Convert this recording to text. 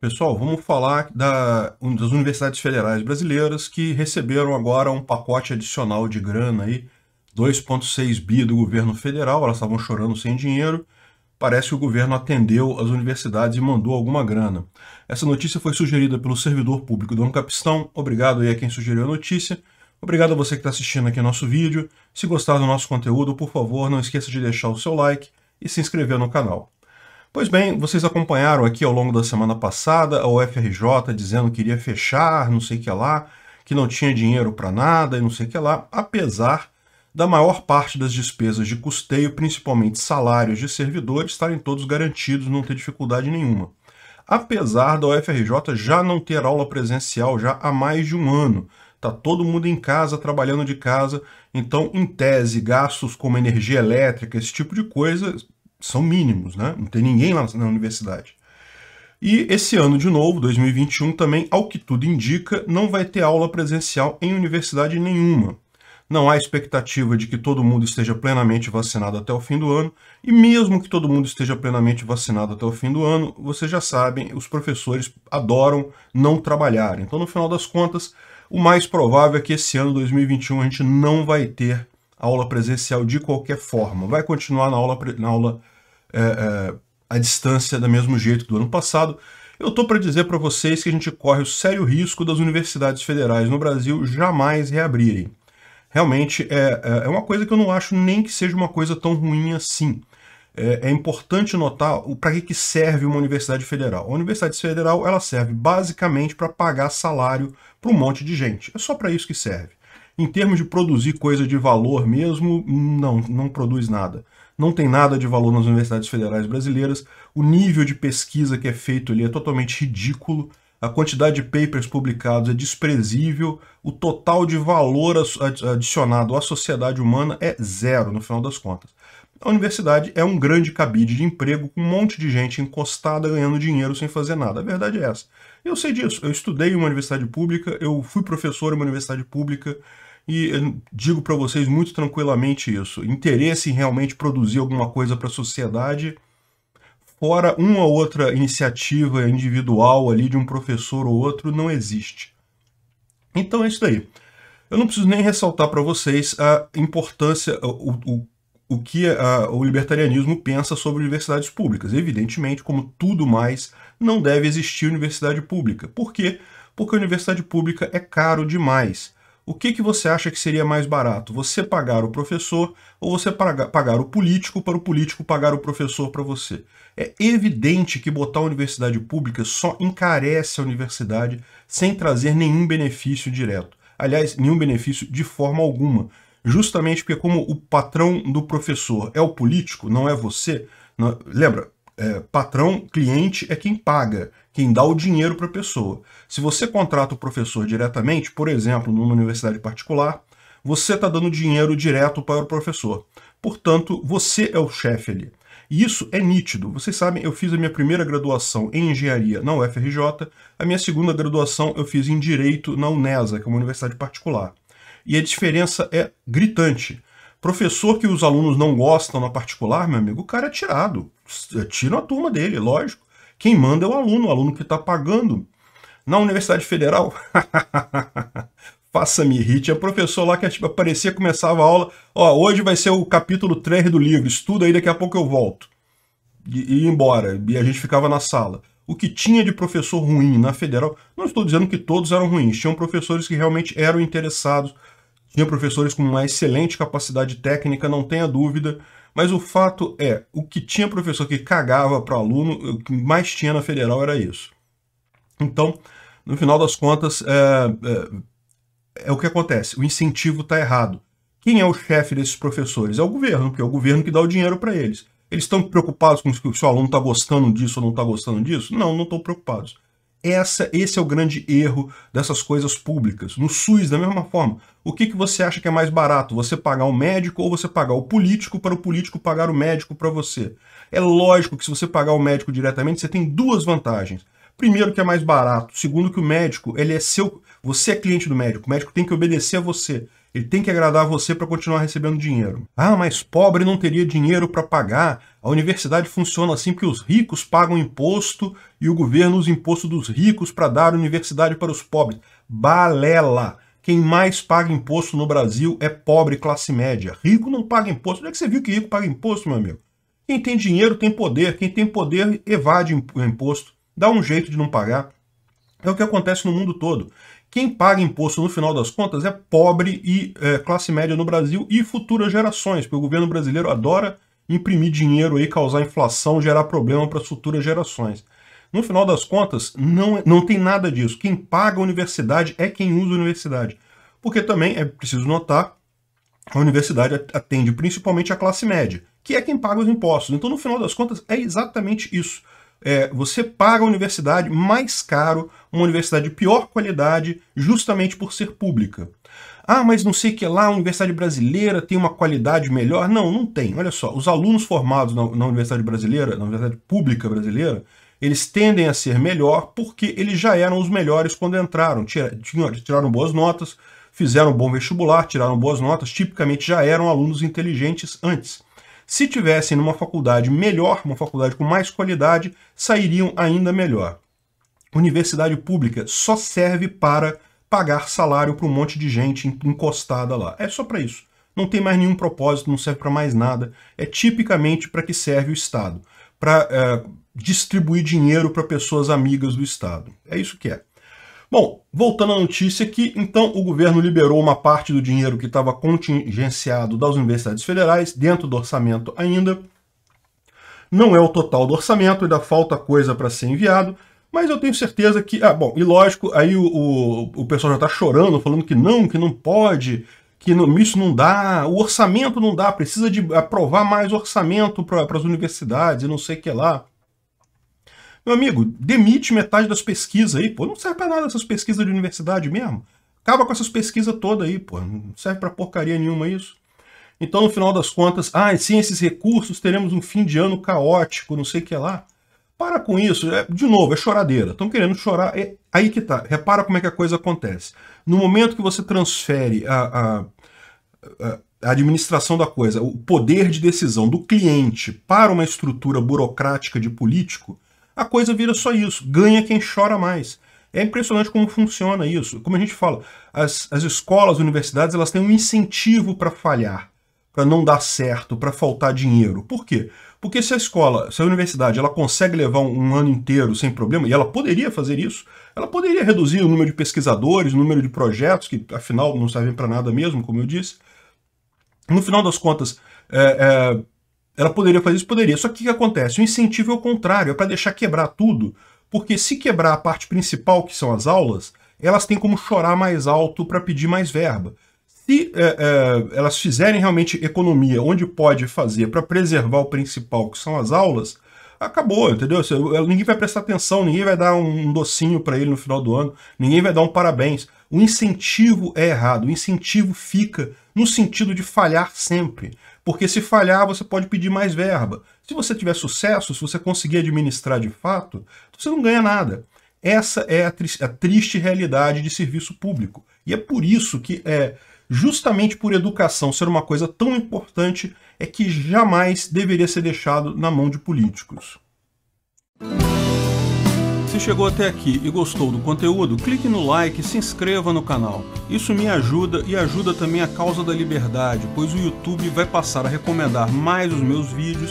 Pessoal, vamos falar da, das universidades federais brasileiras que receberam agora um pacote adicional de grana aí, 2,6 bi do governo federal, elas estavam chorando sem dinheiro. Parece que o governo atendeu as universidades e mandou alguma grana. Essa notícia foi sugerida pelo servidor público do Capistão. Obrigado aí a quem sugeriu a notícia. Obrigado a você que está assistindo aqui nosso vídeo. Se gostar do nosso conteúdo, por favor, não esqueça de deixar o seu like e se inscrever no canal. Pois bem, vocês acompanharam aqui ao longo da semana passada a UFRJ dizendo que iria fechar, não sei o que lá, que não tinha dinheiro para nada e não sei o que lá, apesar da maior parte das despesas de custeio, principalmente salários de servidores, estarem todos garantidos, não ter dificuldade nenhuma. Apesar da UFRJ já não ter aula presencial já há mais de um ano, Está todo mundo em casa, trabalhando de casa. Então, em tese, gastos como energia elétrica, esse tipo de coisa, são mínimos, né? Não tem ninguém lá na universidade. E esse ano, de novo, 2021, também, ao que tudo indica, não vai ter aula presencial em universidade nenhuma. Não há expectativa de que todo mundo esteja plenamente vacinado até o fim do ano, e mesmo que todo mundo esteja plenamente vacinado até o fim do ano, vocês já sabem, os professores adoram não trabalhar. Então, no final das contas, o mais provável é que esse ano 2021 a gente não vai ter aula presencial de qualquer forma. Vai continuar na aula, na aula presencial é, é, a distância do mesmo jeito do ano passado, eu estou para dizer para vocês que a gente corre o sério risco das universidades federais no Brasil jamais reabrirem. Realmente é, é, é uma coisa que eu não acho nem que seja uma coisa tão ruim assim. É, é importante notar para que, que serve uma universidade federal. A universidade federal ela serve basicamente para pagar salário para um monte de gente. É só para isso que serve. Em termos de produzir coisa de valor mesmo, não, não produz nada não tem nada de valor nas universidades federais brasileiras, o nível de pesquisa que é feito ali é totalmente ridículo, a quantidade de papers publicados é desprezível, o total de valor adicionado à sociedade humana é zero, no final das contas. A universidade é um grande cabide de emprego com um monte de gente encostada ganhando dinheiro sem fazer nada. A verdade é essa. Eu sei disso. Eu estudei em uma universidade pública, eu fui professor em uma universidade pública, e digo para vocês muito tranquilamente isso. Interesse em realmente produzir alguma coisa para a sociedade, fora uma ou outra iniciativa individual ali de um professor ou outro, não existe. Então é isso daí. Eu não preciso nem ressaltar para vocês a importância, o, o, o que a, o libertarianismo pensa sobre universidades públicas. Evidentemente, como tudo mais, não deve existir universidade pública. Por quê? Porque a universidade pública é caro demais o que, que você acha que seria mais barato? Você pagar o professor ou você pagar o político para o político pagar o professor para você? É evidente que botar a universidade pública só encarece a universidade sem trazer nenhum benefício direto. Aliás, nenhum benefício de forma alguma. Justamente porque, como o patrão do professor é o político, não é você. Não... Lembra, é, patrão, cliente é quem paga, quem dá o dinheiro para a pessoa. Se você contrata o professor diretamente, por exemplo, numa universidade particular, você está dando dinheiro direto para o professor. Portanto, você é o chefe ali. E isso é nítido. Vocês sabem, eu fiz a minha primeira graduação em engenharia na UFRJ, a minha segunda graduação eu fiz em direito na UNESA, que é uma universidade particular. E a diferença é gritante. Professor que os alunos não gostam na particular, meu amigo, o cara é tirado. É, tira a turma dele, lógico. Quem manda é o aluno, o aluno que está pagando. Na Universidade Federal, faça-me rir, tinha professor lá que tipo, aparecia, começava a aula, ó, hoje vai ser o capítulo 3 do livro, estuda aí, daqui a pouco eu volto. E, e embora, e a gente ficava na sala. O que tinha de professor ruim na Federal, não estou dizendo que todos eram ruins, tinham professores que realmente eram interessados tinha professores com uma excelente capacidade técnica, não tenha dúvida, mas o fato é, o que tinha professor que cagava para aluno, o que mais tinha na federal era isso. Então, no final das contas, é, é, é o que acontece, o incentivo está errado. Quem é o chefe desses professores? É o governo, porque é o governo que dá o dinheiro para eles. Eles estão preocupados com se o seu aluno está gostando disso ou não está gostando disso? Não, não estão preocupados. Essa, esse é o grande erro dessas coisas públicas. No SUS, da mesma forma, o que, que você acha que é mais barato? Você pagar o médico ou você pagar o político para o político pagar o médico para você? É lógico que se você pagar o médico diretamente, você tem duas vantagens. Primeiro que é mais barato, segundo que o médico, ele é seu, você é cliente do médico, o médico tem que obedecer a você. Ele tem que agradar você para continuar recebendo dinheiro. Ah, mas pobre não teria dinheiro para pagar. A universidade funciona assim porque os ricos pagam imposto e o governo usa imposto dos ricos para dar universidade para os pobres. Balela! Quem mais paga imposto no Brasil é pobre classe média. Rico não paga imposto. Onde é que você viu que rico paga imposto, meu amigo? Quem tem dinheiro tem poder. Quem tem poder evade imposto. Dá um jeito de não pagar. É o que acontece no mundo todo. Quem paga imposto no final das contas é pobre e é, classe média no Brasil e futuras gerações, porque o governo brasileiro adora imprimir dinheiro e causar inflação, gerar problema para as futuras gerações. No final das contas, não, é, não tem nada disso. Quem paga a universidade é quem usa a universidade. Porque também é preciso notar a universidade atende principalmente a classe média, que é quem paga os impostos. Então, no final das contas, é exatamente isso é, você paga a universidade mais caro, uma universidade de pior qualidade, justamente por ser pública. Ah, mas não sei que lá, a universidade brasileira tem uma qualidade melhor. Não, não tem. Olha só, os alunos formados na, na universidade brasileira, na universidade pública brasileira, eles tendem a ser melhor porque eles já eram os melhores quando entraram. Tiraram, tiraram boas notas, fizeram um bom vestibular, tiraram boas notas, tipicamente já eram alunos inteligentes antes se tivessem numa faculdade melhor, uma faculdade com mais qualidade, sairiam ainda melhor. Universidade pública só serve para pagar salário para um monte de gente encostada lá. É só para isso. Não tem mais nenhum propósito, não serve para mais nada. É tipicamente para que serve o Estado, para é, eh, distribuir dinheiro para pessoas amigas do Estado. É isso que é. Bom, voltando à notícia aqui, então o governo liberou uma parte do dinheiro que estava contingenciado das universidades federais, dentro do orçamento ainda. Não é o total do orçamento, ainda falta coisa para ser enviado, mas eu tenho certeza que. Ah, bom, e lógico, aí o, o, o pessoal já está chorando, falando que não, que não pode, que não, isso não dá, o orçamento não dá, precisa de aprovar mais orçamento para as universidades e não sei o que lá. Meu amigo, demite metade das pesquisas aí, pô. Não serve pra nada essas pesquisas de universidade mesmo. Acaba com essas pesquisas todas aí, pô. Não serve pra porcaria nenhuma isso. Então, no final das contas, ah, sem esses recursos teremos um fim de ano caótico, não sei o que lá. Para com isso, é, de novo, é choradeira. Estão querendo chorar. É, aí que tá. Repara como é que a coisa acontece. No momento que você transfere a, a, a a administração da coisa, o poder de decisão do cliente para uma estrutura burocrática de político, a coisa vira só isso. Ganha quem chora mais. É impressionante como funciona isso. Como a gente fala, as, as escolas, as universidades, elas têm um incentivo para falhar, para não dar certo, para faltar dinheiro. Por quê? Porque se a escola, se a universidade, ela consegue levar um ano inteiro sem problema, e ela poderia fazer isso, ela poderia reduzir o número de pesquisadores, o número de projetos, que afinal não servem para nada mesmo, como eu disse. No final das contas, é, é, ela poderia fazer isso? Poderia. Só que o que acontece? O incentivo é o contrário, é para deixar quebrar tudo. Porque se quebrar a parte principal, que são as aulas, elas têm como chorar mais alto para pedir mais verba. Se é, é, elas fizerem realmente economia onde pode fazer para preservar o principal, que são as aulas, acabou, entendeu? Ninguém vai prestar atenção, ninguém vai dar um docinho para ele no final do ano, ninguém vai dar um parabéns. O incentivo é errado, o incentivo fica no sentido de falhar sempre. Porque se falhar, você pode pedir mais verba. Se você tiver sucesso, se você conseguir administrar de fato, você não ganha nada. Essa é a, triste realidade de serviço público. E é por isso que é, justamente por educação ser uma coisa tão importante, é que jamais deveria ser deixado na mão de políticos. Se chegou até aqui e gostou do conteúdo, clique no like e se inscreva no canal. Isso me ajuda e ajuda também a causa da liberdade, pois o YouTube vai passar a recomendar mais os meus vídeos